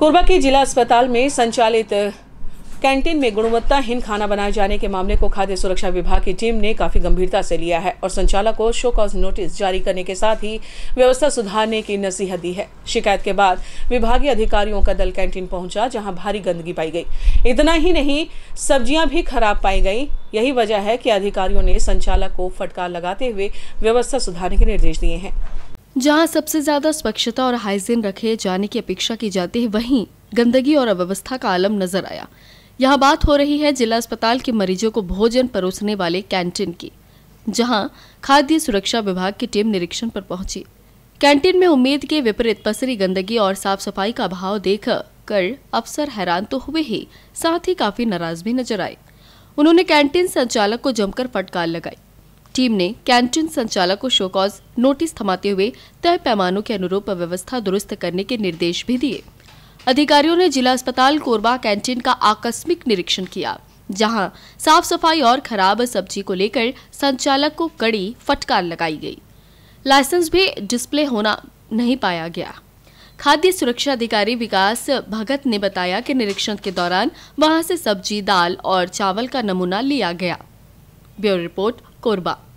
कोरबा के जिला अस्पताल में संचालित कैंटीन में गुणवत्ताहीन खाना बनाए जाने के मामले को खाद्य सुरक्षा विभाग की टीम ने काफी गंभीरता से लिया है और संचालक को शो कॉज नोटिस जारी करने के साथ ही व्यवस्था सुधारने की नसीहत दी है शिकायत के बाद विभागीय अधिकारियों का दल कैंटीन पहुंचा जहां भारी गंदगी पाई गई इतना ही नहीं सब्जियां भी खराब पाई गई यही वजह है कि अधिकारियों ने संचालक को फटकार लगाते हुए व्यवस्था सुधारने के निर्देश दिए हैं जहां सबसे ज्यादा स्वच्छता और हाइजीन रखे जाने की अपेक्षा की जाती है वहीं गंदगी और अव्यवस्था का आलम नजर आया यहाँ बात हो रही है जिला अस्पताल के मरीजों को भोजन परोसने वाले कैंटीन की जहां खाद्य सुरक्षा विभाग की टीम निरीक्षण पर पहुंची कैंटीन में उम्मीद के विपरीत पसरी गंदगी और साफ सफाई का अभाव देख कर अफसर हैरान तो हुए ही साथ ही काफी नाराज भी नजर आए उन्होंने कैंटीन संचालक को जमकर फटकार लगाई टीम ने कैंटीन संचालक को शोकॉज नोटिस थमाते हुए तय पैमानों के अनुरूप व्यवस्था दुरुस्त करने के निर्देश भी दिए अधिकारियों ने जिला अस्पताल कोरबा कैंटीन का आकस्मिक निरीक्षण किया जहां साफ सफाई और खराब सब्जी को लेकर संचालक को कड़ी फटकार लगाई गई लाइसेंस भी डिस्प्ले होना नहीं पाया गया खाद्य सुरक्षा अधिकारी विकास भगत ने बताया कि निरीक्षण के दौरान वहां से सब्जी दाल और चावल का नमूना लिया गया ब्यूरो रिपोर्ट कोरबा